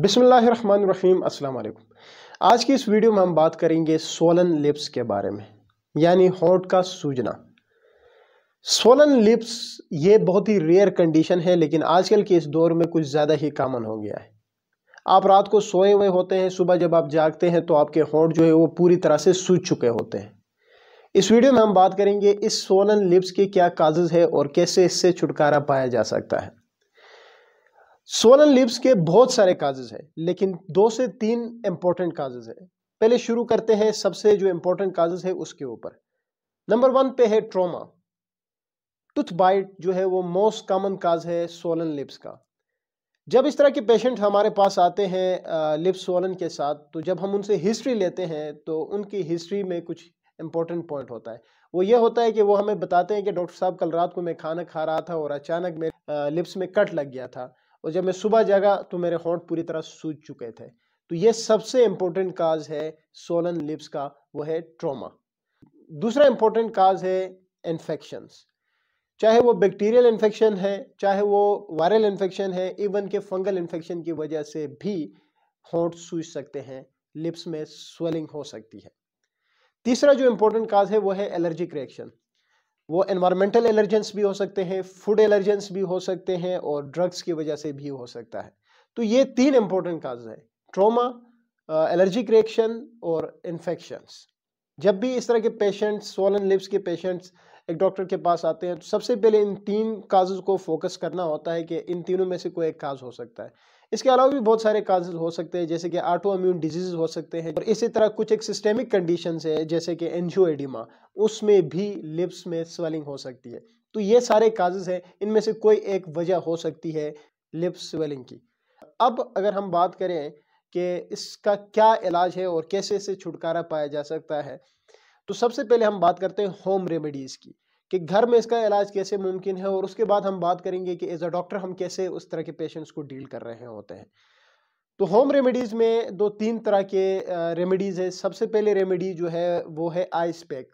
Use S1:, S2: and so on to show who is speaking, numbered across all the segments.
S1: बिसमीम वालेकुम आज की इस वीडियो में हम बात करेंगे सोलन लिप्स के बारे में यानी होंठ का सूजना सोलन लिप्स ये बहुत ही रेयर कंडीशन है लेकिन आजकल के इस दौर में कुछ ज़्यादा ही कामन हो गया है आप रात को सोए हुए होते हैं सुबह जब आप जागते हैं तो आपके होंठ जो है वो पूरी तरह से सूज चुके होते हैं इस वीडियो में हम बात करेंगे इस सोलन लिप्स के क्या काजेज़ है और कैसे इससे छुटकारा पाया जा सकता है सोलन लिप्स के बहुत सारे काजेज हैं लेकिन दो से तीन इम्पोर्टेंट काजेज हैं पहले शुरू करते हैं सबसे जो इम्पोर्टेंट काजेज है उसके ऊपर नंबर वन पे है ट्रोमा टूथ बाइट जो है वो मोस्ट कॉमन काज है सोलन लिप्स का जब इस तरह के पेशेंट हमारे पास आते हैं लिप्स सोलन के साथ तो जब हम उनसे हिस्ट्री लेते हैं तो उनकी हिस्ट्री में कुछ इंपॉर्टेंट पॉइंट होता है वो ये होता है कि वो हमें बताते हैं कि डॉक्टर साहब कल रात को मैं खाना खा रहा था और अचानक मेरे लिप्स में कट लग गया था और जब मैं सुबह जागा तो मेरे होंठ पूरी तरह सूज चुके थे तो ये सबसे इम्पोर्टेंट काज है सोलन लिप्स का वो है ट्रोमा दूसरा इम्पोर्टेंट काज है इन्फेक्शंस चाहे वो बैक्टीरियल इन्फेक्शन है चाहे वो वायरल इन्फेक्शन है इवन के फंगल इन्फेक्शन की वजह से भी होंठ सूज सकते हैं लिप्स में स्वेलिंग हो सकती है तीसरा जो इम्पोर्टेंट काज है वो है एलर्जिक रिएक्शन वो एनवायरमेंटल एलर्जेंस भी हो सकते हैं फूड एलर्जेंस भी हो सकते हैं और ड्रग्स की वजह से भी हो सकता है तो ये तीन इंपॉर्टेंट काज है ट्रोमा एलर्जिक रिएक्शन और इन्फेक्शंस जब भी इस तरह के पेशेंट्स सोलन लिप्स के पेशेंट्स एक डॉक्टर के पास आते हैं तो सबसे पहले इन तीन काजेज़ को फोकस करना होता है कि इन तीनों में से कोई एक काज हो सकता है इसके अलावा भी बहुत सारे काजेज हो सकते हैं जैसे कि ऑटो इम्यून डिजीज हो सकते हैं और इसी तरह कुछ एक सिस्टेमिक कंडीशन है जैसे कि एनजियोएडिमा उसमें भी लिप्स में स्वेलिंग हो सकती है तो ये सारे काजेज हैं इनमें से कोई एक वजह हो सकती है लिप्स स्वेलिंग की अब अगर हम बात करें कि इसका क्या इलाज है और कैसे इसे छुटकारा पाया जा सकता है तो सबसे पहले हम बात करते हैं होम रेमेडीज़ की कि घर में इसका इलाज कैसे मुमकिन है और उसके बाद हम बात करेंगे कि एज अ डॉक्टर हम कैसे उस तरह के पेशेंट्स को डील कर रहे होते हैं तो होम रेमेडीज़ में दो तीन तरह के रेमेडीज़ है सबसे पहले रेमेडी जो है वो है आइस पैक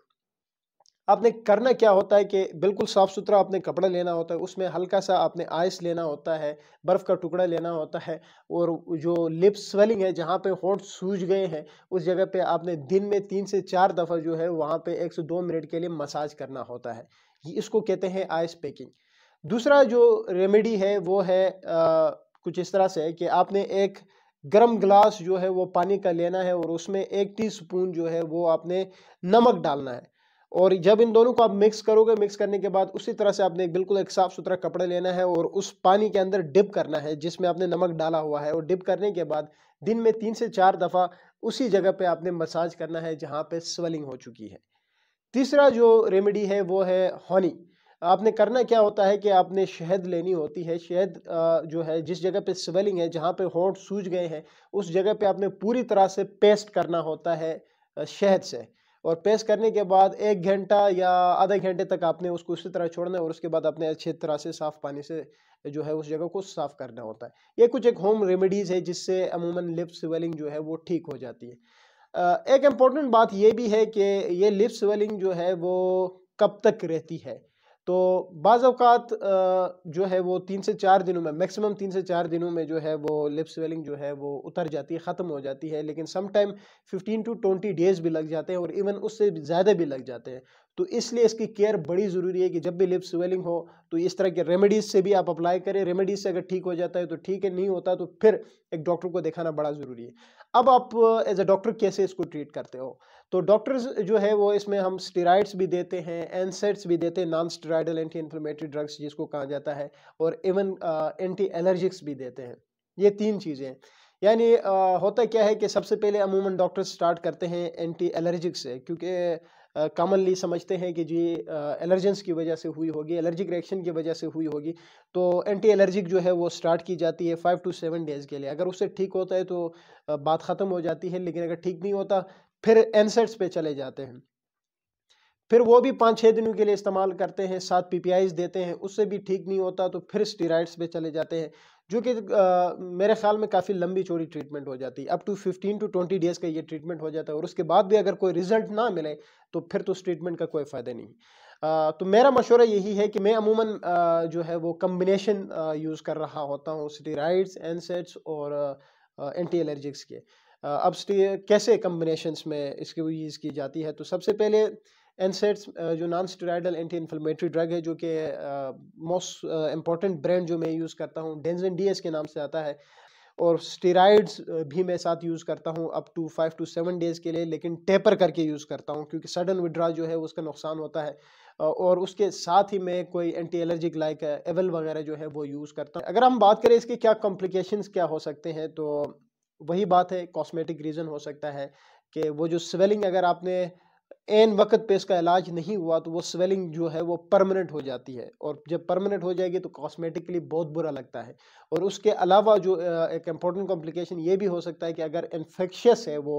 S1: आपने करना क्या होता है कि बिल्कुल साफ़ सुथरा आपने कपड़ा लेना होता है उसमें हल्का सा आपने आइस लेना होता है बर्फ़ का टुकड़ा लेना होता है और जो लिप स्वेलिंग है जहाँ पे होंठ सूज गए हैं उस जगह पे आपने दिन में तीन से चार दफ़ा जो है वहाँ पे एक से दो मिनट के लिए मसाज करना होता है इसको कहते हैं आइस पैकिंग दूसरा जो रेमेडी है वो है आ, कुछ इस तरह से कि आपने एक गर्म गिलास जो है वो पानी का लेना है और उसमें एक टी जो है वो आपने नमक डालना है और जब इन दोनों को आप मिक्स करोगे मिक्स करने के बाद उसी तरह से आपने बिल्कुल एक साफ़ सुथरा कपड़े लेना है और उस पानी के अंदर डिप करना है जिसमें आपने नमक डाला हुआ है और डिप करने के बाद दिन में तीन से चार दफ़ा उसी जगह पे आपने मसाज करना है जहाँ पे स्वेलिंग हो चुकी है तीसरा जो रेमेडी है वो है हॉनी आपने करना क्या होता है कि आपने शहद लेनी होती है शहद जो है जिस जगह पे स्वेलिंग है जहाँ पे होंठ सूज गए हैं उस जगह पे आपने पूरी तरह से पेस्ट करना होता है शहद से और प्रेस करने के बाद एक घंटा या आधे घंटे तक आपने उसको उसी तरह छोड़ना है और उसके बाद आपने अच्छे तरह से साफ़ पानी से जो है उस जगह को साफ़ करना होता है ये कुछ एक होम रेमेडीज़ है जिससे अमूमन लिप स्वेलिंग जो है वो ठीक हो जाती है एक इम्पॉर्टेंट बात ये भी है कि ये लिप स्वेलिंग जो है वो कब तक रहती है तो बाज़ात जो है वो तीन से चार दिनों में मैक्सिमम तीन से चार दिनों में जो है वो लिप स्वेलिंग जो है वो उतर जाती है ख़त्म हो जाती है लेकिन some time fifteen to twenty days भी लग जाते हैं और इवन उससे ज़्यादा भी लग जाते हैं तो इसलिए इसकी केयर बड़ी ज़रूरी है कि जब भी लिप स्वेलिंग हो तो इस तरह के रेमेडीज़ से भी आप अप्लाई करें रेमेडीज़ से अगर ठीक हो जाता है तो ठीक है नहीं होता तो फिर एक डॉक्टर को दिखाना बड़ा ज़रूरी है अब आप एज अ डॉक्टर कैसे इसको ट्रीट करते हो तो डॉक्टर्स जो है वो इसमें हम स्टेराइड्स भी देते हैं एनसेट्स भी देते हैं non steroidal anti inflammatory drugs जिसको कहा जाता है और इवन एंटी एलर्जिक्स भी देते हैं ये तीन चीज़ें हैं यानी uh, होता क्या है कि सबसे पहले अमूमन डॉक्टर्स स्टार्ट करते हैं एंटी एलर्जिक से क्योंकि कॉमनली uh, समझते हैं कि जी एलर्जेंस uh, की वजह से हुई होगी एलर्जिक रिएक्शन की वजह से हुई होगी तो एंटी एलर्जिक जो है वो स्टार्ट की जाती है फाइव टू सेवन डेज़ के लिए अगर उससे ठीक होता है तो बात ख़त्म हो जाती है लेकिन अगर ठीक नहीं होता फिर एनसेट्स पे चले जाते हैं फिर वो भी पाँच छः दिनों के लिए इस्तेमाल करते हैं साथ पीपीआईज देते हैं उससे भी ठीक नहीं होता तो फिर स्टीराइड्स पे चले जाते हैं जो कि मेरे ख्याल में काफ़ी लंबी चोरी ट्रीटमेंट हो जाती है up to fifteen to twenty days का ये ट्रीटमेंट हो जाता है और उसके बाद भी अगर कोई रिजल्ट ना मिले तो फिर तो उस ट्रीटमेंट का कोई फ़ायदा नहीं आ, तो मेरा मशवरा यही है कि मैं अमूमन जो है वो कम्बिनेशन यूज़ कर रहा होता हूँ स्टीराइड्स एनसेट्स और एंटी एलर्जिक्स के अब कैसे कम्बिनेशन में इसकी यूज़ की जाती है तो सबसे पहले एनसेट्स जो non steroidal anti inflammatory drug है जो कि मोस्ट इम्पॉर्टेंट ब्रांड जो मैं यूज़ करता हूँ डेंजन डी के नाम से आता है और स्टेराइड्स भी मैं साथ यूज़ करता हूँ up to five to seven days के लिए लेकिन टेपर करके यूज़ करता हूँ क्योंकि सडन विड्रा जो है उसका नुकसान होता है और उसके साथ ही मैं कोई एंटी एलर्जिक लाइक एवल वगैरह जो है वो यूज़ करता हूँ अगर हम बात करें इसके क्या कॉम्प्लिकेशंस क्या हो सकते हैं तो वही बात है कॉस्मेटिक रीज़न हो सकता है कि वो जो स्वेलिंग अगर आपने एन वक्त पे इसका इलाज नहीं हुआ तो वो स्वेलिंग जो है वो परमानेंट हो जाती है और जब परमानेंट हो जाएगी तो कॉस्मेटिकली बहुत बुरा लगता है और उसके अलावा जो एक इम्पॉर्टेंट कॉम्प्लिकेशन ये भी हो सकता है कि अगर इन्फेक्शियस है वो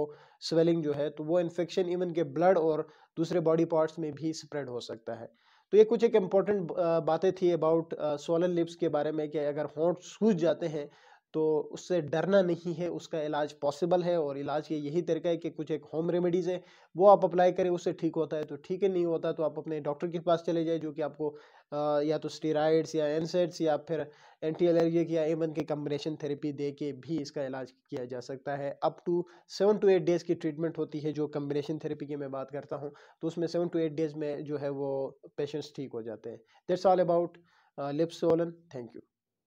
S1: स्वेलिंग जो है तो वो इन्फेक्शन इवन के ब्लड और दूसरे बॉडी पार्ट्स में भी स्प्रेड हो सकता है तो ये कुछ एक इम्पॉर्टेंट बातें थी अबाउट सोलन लिप्स के बारे में कि अगर होंठ सूज जाते हैं तो उससे डरना नहीं है उसका इलाज पॉसिबल है और इलाज के यही तरीका है कि कुछ एक होम रेमेडीज़ है वो आप अप्लाई करें उससे ठीक होता है तो ठीक है नहीं होता तो आप अपने डॉक्टर के पास चले जाए जो कि आपको आ, या तो स्टेराइड्स या एनसेट्स या फिर एंटी एलर्जिक या एमन के कम्बिनेशन थेरेपी दे के भी इसका इलाज किया जा सकता है up to seven to eight days की ट्रीटमेंट होती है जो कम्बिनेशन थेरेपी की मैं बात करता हूँ तो उसमें सेवन टू एट डेज़ में जो है वो पेशेंट्स ठीक हो जाते हैं that's all about lips swollen thank you